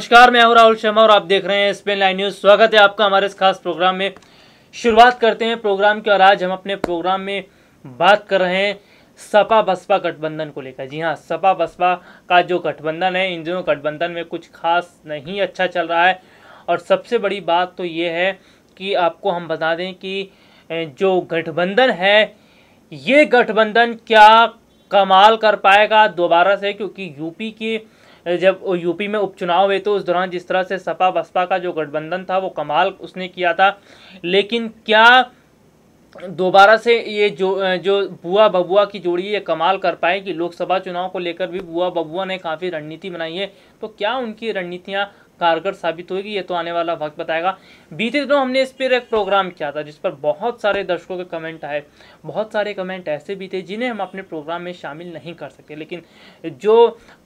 नमस्कार मैं हूं राहुल शर्मा और आप देख रहे हैं स्पेन लाइन न्यूज स्वागत है आपका हमारे इस खास प्रोग्राम में शुरुआत करते हैं प्रोग्राम की और आज हम अपने प्रोग्राम में बात कर रहे हैं सपा बसपा गठबंधन को लेकर जी हाँ सपा बसपा का जो गठबंधन है इन दिनों गठबंधन में कुछ खास नहीं अच्छा चल रहा है और सबसे बड़ी बात तो ये है कि आपको हम बता दें कि जो गठबंधन है ये गठबंधन क्या कमाल कर पाएगा दोबारा से क्योंकि यूपी के जब यूपी में उपचुनाव हुए तो उस दौरान जिस तरह से सपा बसपा का जो गठबंधन था वो कमाल उसने किया था लेकिन क्या दोबारा से ये जो जो बुआ बबुआ की जोड़ी ये कमाल कर पाए कि लोकसभा चुनाव को लेकर भी बुआ बबुआ ने काफ़ी रणनीति बनाई है तो क्या उनकी रणनीतियाँ कारगर साबित होगी ये तो आने वाला वक्त बताएगा बीते दिनों हमने इस पर एक प्रोग्राम किया था जिस पर बहुत सारे दर्शकों के कमेंट आए बहुत सारे कमेंट ऐसे भी थे जिन्हें हम अपने प्रोग्राम में शामिल नहीं कर सकते लेकिन जो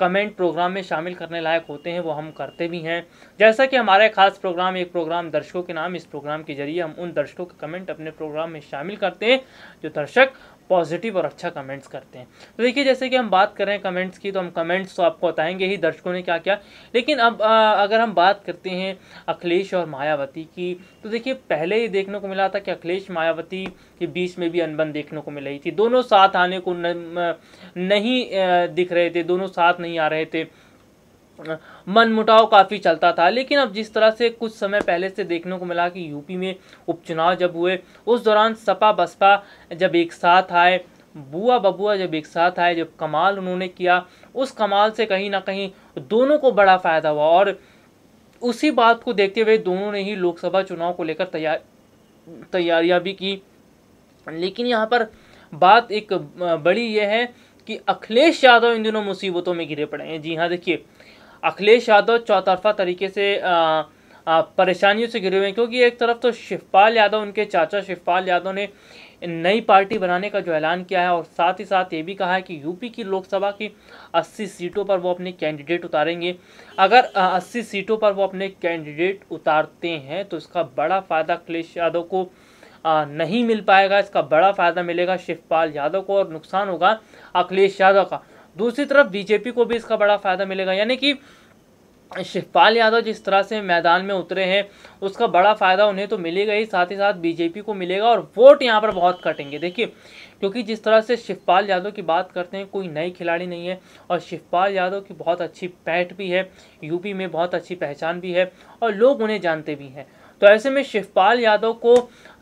कमेंट प्रोग्राम में शामिल करने लायक होते हैं वो हम करते भी हैं जैसा कि हमारा खास प्रोग्राम एक प्रोग्राम दर्शकों के नाम इस प्रोग्राम के जरिए हम उन दर्शकों के कमेंट अपने प्रोग्राम में शामिल करते हैं जो दर्शक पॉजिटिव और अच्छा कमेंट्स करते हैं तो देखिए जैसे कि हम बात कर रहे हैं कमेंट्स की तो हम कमेंट्स तो आपको बताएंगे ही दर्शकों ने क्या क्या लेकिन अब आ, अगर हम बात करते हैं अखिलेश और मायावती की तो देखिए पहले ही देखने को मिला था कि अखिलेश मायावती के बीच में भी अनबन देखने को मिल रही थी दोनों साथ आने को न, नहीं दिख रहे थे दोनों साथ नहीं आ रहे थे मनमुटाव काफ़ी चलता था लेकिन अब जिस तरह से कुछ समय पहले से देखने को मिला कि यूपी में उपचुनाव जब हुए उस दौरान सपा बसपा जब एक साथ आए बुआ बबुआ जब एक साथ आए जब कमाल उन्होंने किया उस कमाल से कहीं ना कहीं दोनों को बड़ा फ़ायदा हुआ और उसी बात को देखते हुए दोनों ने ही लोकसभा चुनाव को लेकर तैयार तैयारियां भी की लेकिन यहाँ पर बात एक बड़ी यह है कि अखिलेश यादव इन दिनों मुसीबतों में गिरे पड़े हैं जी हाँ देखिए अखिलेश यादव चौतरफा तरीके से परेशानियों से घिरे हुए हैं क्योंकि एक तरफ तो शिवपाल यादव उनके चाचा शिवपाल यादव ने नई पार्टी बनाने का जो ऐलान किया है और साथ ही साथ ये भी कहा है कि यूपी की लोकसभा की 80 सीटों पर वो अपने कैंडिडेट उतारेंगे अगर 80 सीटों पर वो अपने कैंडिडेट उतारते हैं तो इसका बड़ा फ़ायदा अखिलेश यादव को नहीं मिल पाएगा इसका बड़ा फ़ायदा मिलेगा शिवपाल यादव को और नुकसान होगा अखिलेश यादव का दूसरी तरफ बीजेपी को भी इसका बड़ा फ़ायदा मिलेगा यानी कि शिवपाल यादव जिस तरह से मैदान में उतरे हैं उसका बड़ा फ़ायदा उन्हें तो मिलेगा ही साथ ही साथ बीजेपी को मिलेगा और वोट यहाँ पर बहुत कटेंगे देखिए क्योंकि जिस तरह से शिवपाल यादव की बात करते हैं कोई नई खिलाड़ी नहीं है और शिवपाल यादव की बहुत अच्छी पैठ भी है यूपी में बहुत अच्छी पहचान भी है और लोग उन्हें जानते भी हैं तो ऐसे में शिवपाल यादव को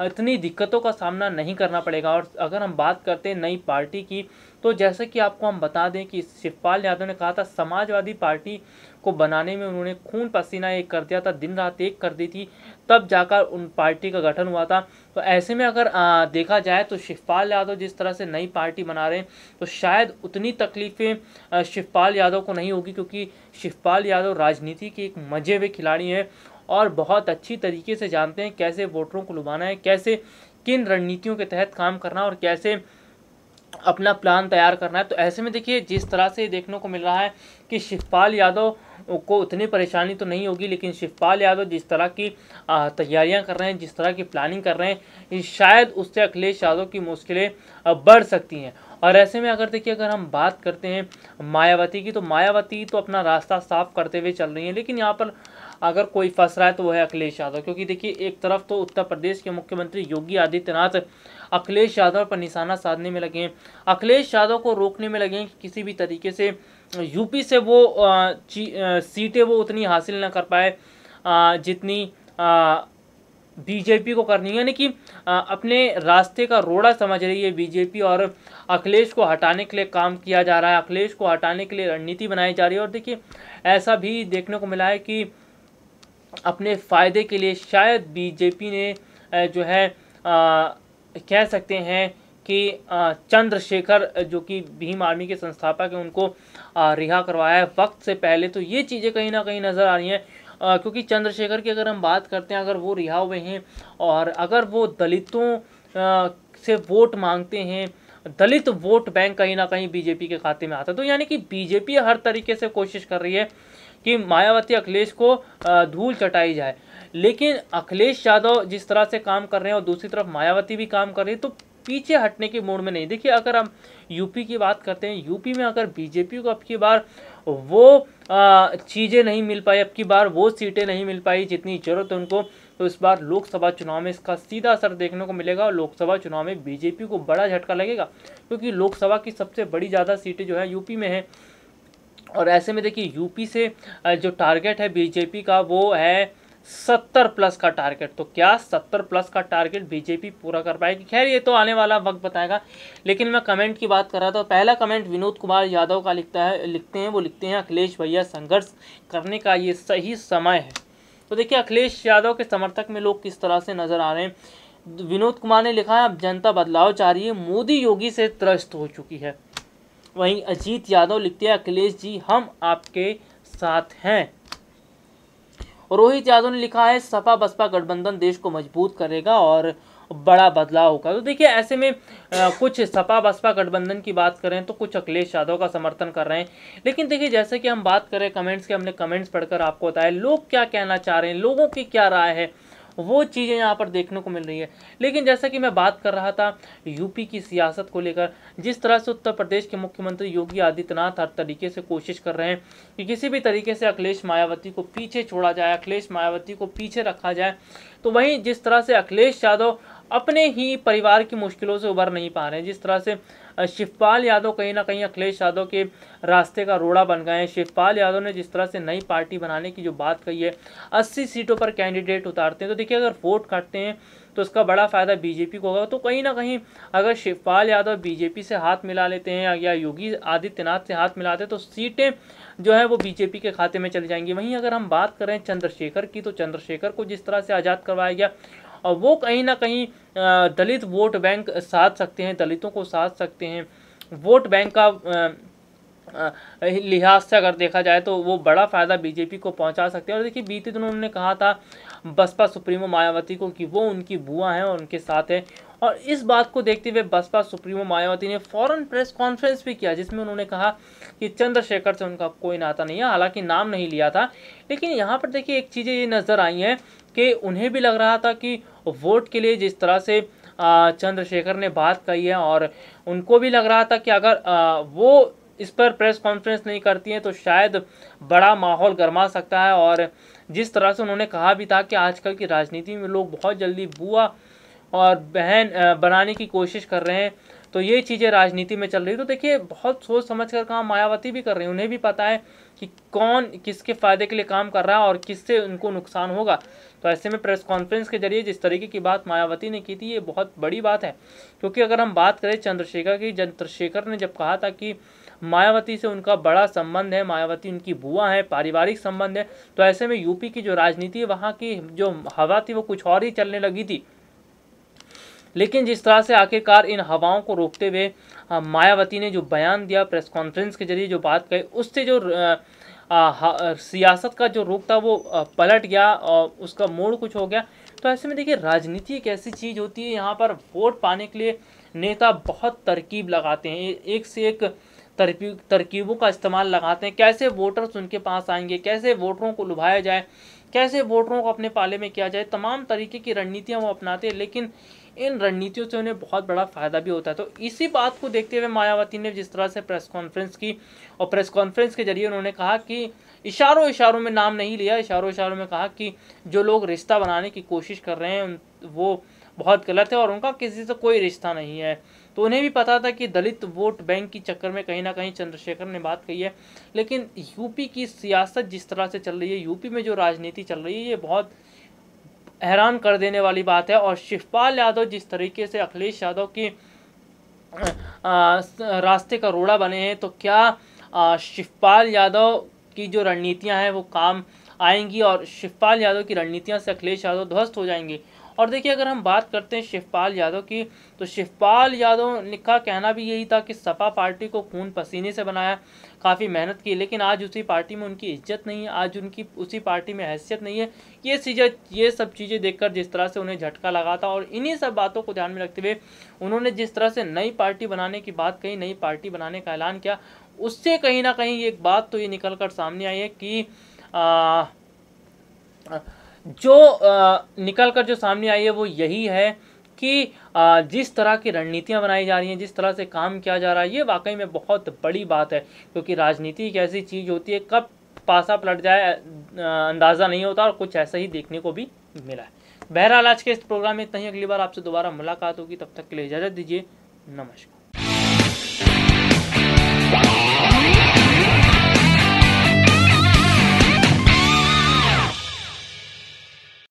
इतनी दिक्कतों का सामना नहीं करना पड़ेगा और अगर हम बात करते हैं नई पार्टी की तो जैसे कि आपको हम बता दें कि शिवपाल यादव ने कहा था समाजवादी पार्टी को बनाने में उन्होंने खून पसीना एक कर दिया था दिन रात एक कर दी थी तब जाकर उन पार्टी का गठन हुआ था तो ऐसे में अगर आ, देखा जाए तो शिवपाल यादव जिस तरह से नई पार्टी बना रहे हैं तो शायद उतनी तकलीफ़ें शिवपाल यादव को नहीं होगी क्योंकि शिवपाल यादव राजनीति के एक मजे हुए खिलाड़ी हैं और बहुत अच्छी तरीके से जानते हैं कैसे वोटरों को लुभाना है कैसे किन रणनीतियों के तहत काम करना और कैसे अपना प्लान तैयार करना है तो ऐसे में देखिए जिस तरह से देखने को मिल रहा है कि शिवपाल यादव को उतनी परेशानी तो नहीं होगी लेकिन शिवपाल यादव जिस तरह की तैयारियां कर रहे हैं जिस तरह की प्लानिंग कर रहे हैं शायद उससे अखिलेश यादव की मुश्किलें बढ़ सकती हैं और ऐसे में अगर देखिए अगर हम बात करते हैं मायावती की तो मायावती तो अपना रास्ता साफ करते हुए चल रही है लेकिन यहाँ पर अगर कोई फंस रहा है तो वह है अखिलेश यादव क्योंकि देखिए एक तरफ तो उत्तर प्रदेश के मुख्यमंत्री योगी आदित्यनाथ अखिलेश यादव पर निशाना साधने में लगे हैं अखिलेश यादव को रोकने में लगे हैं कि किसी भी तरीके से यूपी से वो सीटें वो उतनी हासिल ना कर पाए जितनी बीजेपी को करनी है यानी कि अपने रास्ते का रोड़ा समझ रही है बीजेपी और अखिलेश को हटाने के लिए काम किया जा रहा है अखिलेश को हटाने के लिए रणनीति बनाई जा रही है और देखिए ऐसा भी देखने को मिला है कि अपने फ़ायदे के लिए शायद बीजेपी ने जो है आ, कह सकते हैं कि चंद्रशेखर जो कि भीम आर्मी के संस्थापक हैं उनको रिहा करवाया है वक्त से पहले तो ये चीज़ें कहीं ना कहीं नज़र आ रही हैं क्योंकि चंद्रशेखर की अगर हम बात करते हैं अगर वो रिहा हुए हैं और अगर वो दलितों से वोट मांगते हैं दलित वोट बैंक कहीं ना कहीं बीजेपी के खाते में आता है तो यानी कि बीजेपी हर तरीके से कोशिश कर रही है कि मायावती अखिलेश को धूल चटाई जाए लेकिन अखिलेश यादव जिस तरह से काम कर रहे हैं और दूसरी तरफ मायावती भी काम कर रही है तो पीछे हटने के मूड में नहीं देखिए अगर हम यूपी की बात करते हैं यूपी में अगर बीजेपी को अब की बार वो चीज़ें नहीं मिल पाई अब की बार वो सीटें नहीं मिल पाई जितनी ज़रूरत है उनको तो इस बार लोकसभा चुनाव में इसका सीधा असर देखने को मिलेगा और लोकसभा चुनाव में बीजेपी को बड़ा झटका लगेगा क्योंकि लोकसभा की सबसे बड़ी ज़्यादा सीटें जो है यूपी में हैं और ऐसे में देखिए यूपी से जो टारगेट है बीजेपी का वो है सत्तर प्लस का टारगेट तो क्या सत्तर प्लस का टारगेट बीजेपी पूरा कर पाएगी खैर ये तो आने वाला वक्त बताएगा लेकिन मैं कमेंट की बात कर रहा था तो पहला कमेंट विनोद कुमार यादव का लिखता है लिखते हैं वो लिखते हैं अखिलेश भैया संघर्ष करने का ये सही समय है तो देखिए अखिलेश यादव के समर्थक में लोग किस तरह से नज़र आ रहे हैं विनोद कुमार ने लिखा है अब जनता बदलाव चाह रही है मोदी योगी से त्रस्त हो चुकी है वहीं अजीत यादव लिखते हैं अखिलेश जी हम आपके साथ हैं रोहित यादव ने लिखा है सपा बसपा गठबंधन देश को मजबूत करेगा और बड़ा बदलाव होगा तो देखिए ऐसे में आ, कुछ सपा बसपा गठबंधन की बात करें तो कुछ अखिलेश यादव का समर्थन कर रहे हैं लेकिन देखिए जैसे कि हम बात करें कमेंट्स के हमने कमेंट्स पढ़कर आपको बताया लोग क्या कहना चाह रहे हैं लोगों की क्या राय है वो चीज़ें यहाँ पर देखने को मिल रही है लेकिन जैसा कि मैं बात कर रहा था यूपी की सियासत को लेकर जिस तरह से उत्तर प्रदेश के मुख्यमंत्री योगी आदित्यनाथ हर तरीके से कोशिश कर रहे हैं कि किसी भी तरीके से अखिलेश मायावती को पीछे छोड़ा जाए अखिलेश मायावती को पीछे रखा जाए तो वहीं जिस तरह से अखिलेश यादव अपने ही परिवार की मुश्किलों से उभर नहीं पा रहे हैं जिस तरह से शिवपाल यादव कहीं ना कहीं अखिलेश यादव के रास्ते का रोड़ा बन गए हैं शिवपाल यादव ने जिस तरह से नई पार्टी बनाने की जो बात कही है अस्सी सीटों पर कैंडिडेट उतारते हैं तो देखिए अगर वोट काटते हैं तो उसका बड़ा फ़ायदा बीजेपी को होगा तो कहीं ना कहीं अगर शिवपाल यादव बीजेपी से हाथ मिला लेते हैं या योगी आदित्यनाथ से हाथ मिलाते हैं तो सीटें जो है वो बीजेपी के खाते में चली जाएंगी वहीं अगर हम बात करें चंद्रशेखर की तो चंद्रशेखर को जिस तरह से आज़ाद करवाया गया और वो कहीं ना कहीं दलित वोट बैंक साध सकते हैं दलितों को साध सकते हैं वोट बैंक का लिहाज से अगर देखा जाए तो वो बड़ा फ़ायदा बीजेपी को पहुंचा सकते हैं और देखिए बीते दिनों उन्होंने कहा था बसपा सुप्रीमो मायावती को कि वो उनकी बुआ हैं और उनके साथ हैं और इस बात को देखते हुए बसपा सुप्रीमो मायावती ने फ़ौरन प्रेस कॉन्फ्रेंस भी किया जिसमें उन्होंने कहा कि चंद्रशेखर से उनका कोई नाता नहीं है हालांकि नाम नहीं लिया था लेकिन यहाँ पर देखिए एक चीज़ें ये नज़र आई हैं कि उन्हें भी लग रहा था कि वोट के लिए जिस तरह से चंद्रशेखर ने बात कही है और उनको भी लग रहा था कि अगर वो इस पर प्रेस कॉन्फ्रेंस नहीं करती हैं तो शायद बड़ा माहौल गरमा सकता है और जिस तरह से उन्होंने कहा भी था कि आजकल की राजनीति में लोग बहुत जल्दी बुआ और बहन बनाने की कोशिश कर रहे हैं तो ये चीज़ें राजनीति में चल रही तो देखिए बहुत सोच समझ कर काम मायावती भी कर रही उन्हें भी पता है कि कौन किसके फ़ायदे के लिए काम कर रहा है और किससे उनको नुकसान होगा तो ऐसे में प्रेस कॉन्फ्रेंस के जरिए जिस तरीके की बात मायावती ने की थी ये बहुत बड़ी बात है क्योंकि अगर हम बात करें चंद्रशेखर की चंद्रशेखर ने जब कहा था कि मायावती से उनका बड़ा संबंध है मायावती उनकी बुआ है पारिवारिक संबंध है तो ऐसे में यूपी की जो राजनीति है वहाँ की जो हवा थी वो कुछ और ही चलने लगी थी लेकिन जिस तरह से आखिरकार इन हवाओं को रोकते हुए मायावती ने जो बयान दिया प्रेस कॉन्फ्रेंस के जरिए जो बात कही उससे जो सियासत का जो रुख था वो पलट गया और उसका मोड़ कुछ हो गया तो ऐसे में देखिए राजनीति एक ऐसी चीज़ होती है यहाँ पर वोट पाने के लिए नेता बहुत तरकीब लगाते हैं एक से एक तरकीब तरकीबों का इस्तेमाल लगाते हैं कैसे वोटर्स उनके पास आएंगे कैसे वोटरों को लुभाया जाए कैसे वोटरों को अपने पाले में किया जाए तमाम तरीके की रणनीतियाँ वो अपनाते हैं लेकिन इन रणनीतियों से उन्हें बहुत बड़ा फायदा भी होता है तो इसी बात को देखते हुए मायावती ने जिस तरह से प्रेस कॉन्फ्रेंस की और प्रेस कॉन्फ्रेंस के जरिए उन्होंने कहा कि इशारों इशारों में नाम नहीं लिया इशारों इशारों में कहा कि जो लोग रिश्ता बनाने की कोशिश कर रहे हैं वो बहुत गलत है और उनका किसी से कोई रिश्ता नहीं है तो उन्हें भी पता था कि दलित वोट बैंक की चक्कर में कहीं ना कहीं चंद्रशेखर ने बात कही है लेकिन यूपी की सियासत जिस तरह से चल रही है यूपी में जो राजनीति चल रही है ये बहुत हैरान कर देने वाली बात है और शिवपाल यादव जिस तरीके से अखिलेश यादव की रास्ते का रोड़ा बने हैं तो क्या शिवपाल यादव की जो रणनीतियां हैं वो काम आएंगी और शिवपाल यादव की रणनीतियां से अखिलेश यादव ध्वस्त हो जाएंगी और देखिए अगर हम बात करते हैं शिवपाल यादव की तो शिवपाल यादव का कहना भी यही था कि सपा पार्टी को खून पसीने से बनाया काफ़ी मेहनत की लेकिन आज उसी पार्टी में उनकी इज्जत नहीं है आज उनकी उसी पार्टी में हैसियत नहीं है ये चीज़ें ये सब चीज़ें देखकर जिस तरह से उन्हें झटका लगा था और इन्हीं सब बातों को ध्यान में रखते हुए उन्होंने जिस तरह से नई पार्टी बनाने की बात कही नई पार्टी बनाने का ऐलान किया उससे कहीं ना कहीं एक बात तो ये निकल कर सामने आई है कि आ, जो निकल कर जो सामने आई है वो यही है कि जिस तरह की रणनीतियाँ बनाई जा रही हैं जिस तरह से काम किया जा रहा है ये वाकई में बहुत बड़ी बात है क्योंकि राजनीति एक ऐसी चीज़ होती है कब पासा पलट जाए अंदाज़ा नहीं होता और कुछ ऐसा ही देखने को भी मिला है बहरहाल आज के इस प्रोग्राम में इतना ही अगली बार आपसे दोबारा मुलाकात होगी तब तक के लिए इजाज़त दीजिए नमस्कार